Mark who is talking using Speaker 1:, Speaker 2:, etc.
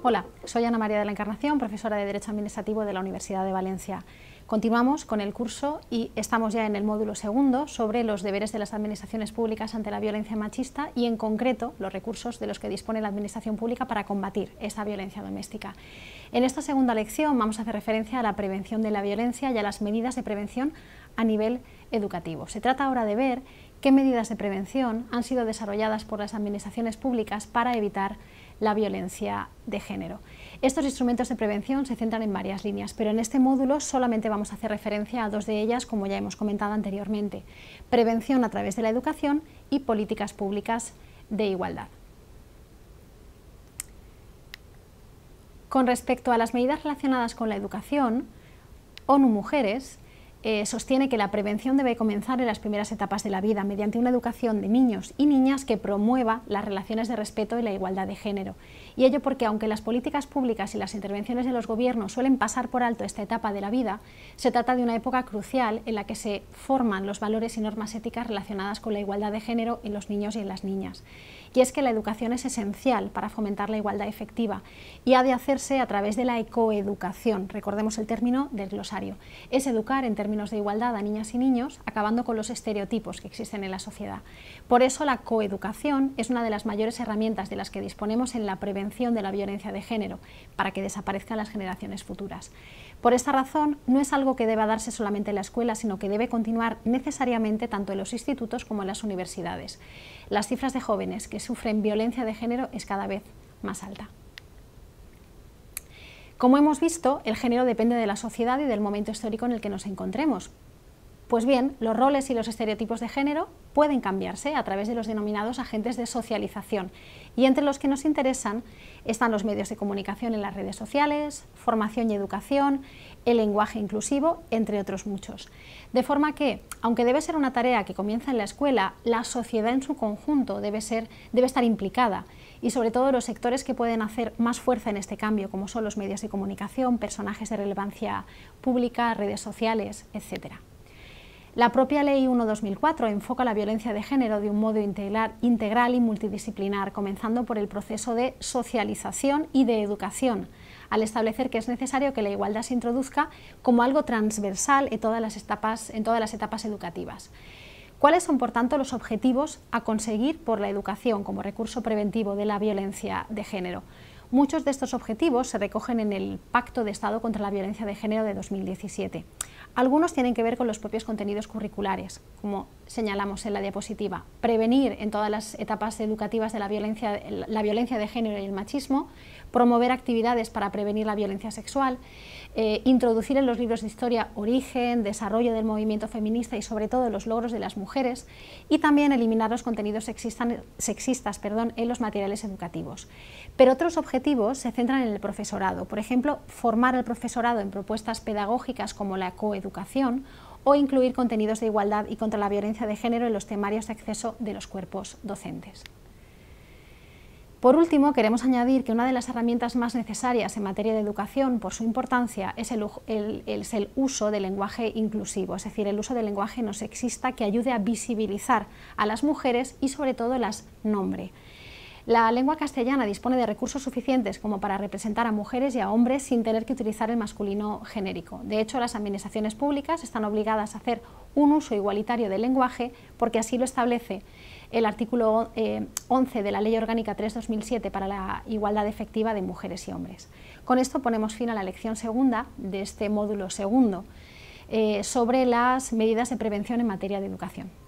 Speaker 1: Hola, soy Ana María de la Encarnación, profesora de Derecho Administrativo de la Universidad de Valencia. Continuamos con el curso y estamos ya en el módulo segundo sobre los deberes de las administraciones públicas ante la violencia machista y en concreto los recursos de los que dispone la administración pública para combatir esa violencia doméstica. En esta segunda lección vamos a hacer referencia a la prevención de la violencia y a las medidas de prevención a nivel educativo. Se trata ahora de ver qué medidas de prevención han sido desarrolladas por las administraciones públicas para evitar la violencia de género. Estos instrumentos de prevención se centran en varias líneas, pero en este módulo solamente vamos a hacer referencia a dos de ellas, como ya hemos comentado anteriormente, prevención a través de la educación y políticas públicas de igualdad. Con respecto a las medidas relacionadas con la educación, ONU Mujeres eh, sostiene que la prevención debe comenzar en las primeras etapas de la vida mediante una educación de niños y niñas que promueva las relaciones de respeto y la igualdad de género. Y ello porque aunque las políticas públicas y las intervenciones de los gobiernos suelen pasar por alto esta etapa de la vida, se trata de una época crucial en la que se forman los valores y normas éticas relacionadas con la igualdad de género en los niños y en las niñas. Y es que la educación es esencial para fomentar la igualdad efectiva y ha de hacerse a través de la ecoeducación, recordemos el término del glosario. Es educar en términos términos de igualdad a niñas y niños, acabando con los estereotipos que existen en la sociedad. Por eso la coeducación es una de las mayores herramientas de las que disponemos en la prevención de la violencia de género, para que desaparezcan las generaciones futuras. Por esta razón, no es algo que deba darse solamente en la escuela, sino que debe continuar necesariamente tanto en los institutos como en las universidades. Las cifras de jóvenes que sufren violencia de género es cada vez más alta. Como hemos visto, el género depende de la sociedad y del momento histórico en el que nos encontremos. Pues bien, los roles y los estereotipos de género pueden cambiarse a través de los denominados agentes de socialización y entre los que nos interesan están los medios de comunicación en las redes sociales, formación y educación, el lenguaje inclusivo, entre otros muchos. De forma que, aunque debe ser una tarea que comienza en la escuela, la sociedad en su conjunto debe, debe estar implicada y sobre todo los sectores que pueden hacer más fuerza en este cambio, como son los medios de comunicación, personajes de relevancia pública, redes sociales, etcétera. La propia Ley 1-2004 enfoca la violencia de género de un modo integral y multidisciplinar, comenzando por el proceso de socialización y de educación, al establecer que es necesario que la igualdad se introduzca como algo transversal en todas las etapas, en todas las etapas educativas. ¿Cuáles son, por tanto, los objetivos a conseguir por la educación como recurso preventivo de la violencia de género? Muchos de estos objetivos se recogen en el Pacto de Estado contra la Violencia de Género de 2017. Algunos tienen que ver con los propios contenidos curriculares, como señalamos en la diapositiva. Prevenir en todas las etapas educativas de la violencia, la violencia de género y el machismo, promover actividades para prevenir la violencia sexual, eh, introducir en los libros de historia origen, desarrollo del movimiento feminista y sobre todo los logros de las mujeres y también eliminar los contenidos sexistas perdón, en los materiales educativos. Pero otros objetivos se centran en el profesorado, por ejemplo, formar al profesorado en propuestas pedagógicas como la coeducación educación o incluir contenidos de igualdad y contra la violencia de género en los temarios de acceso de los cuerpos docentes. Por último, queremos añadir que una de las herramientas más necesarias en materia de educación, por su importancia, es el, es el, uso del lenguaje inclusivo, es decir, el uso del lenguaje no sexista que ayude a visibilizar a las mujeres y sobre todo las nombre. La lengua castellana dispone de recursos suficientes como para representar a mujeres y a hombres sin tener que utilizar el masculino genérico. De hecho, las administraciones públicas están obligadas a hacer un uso igualitario del lenguaje porque así lo establece el artículo 11 eh, de la Ley Orgánica 3-2007 para la igualdad efectiva de mujeres y hombres. Con esto ponemos fin a la lección segunda de este módulo segundo eh, sobre las medidas de prevención en materia de educación.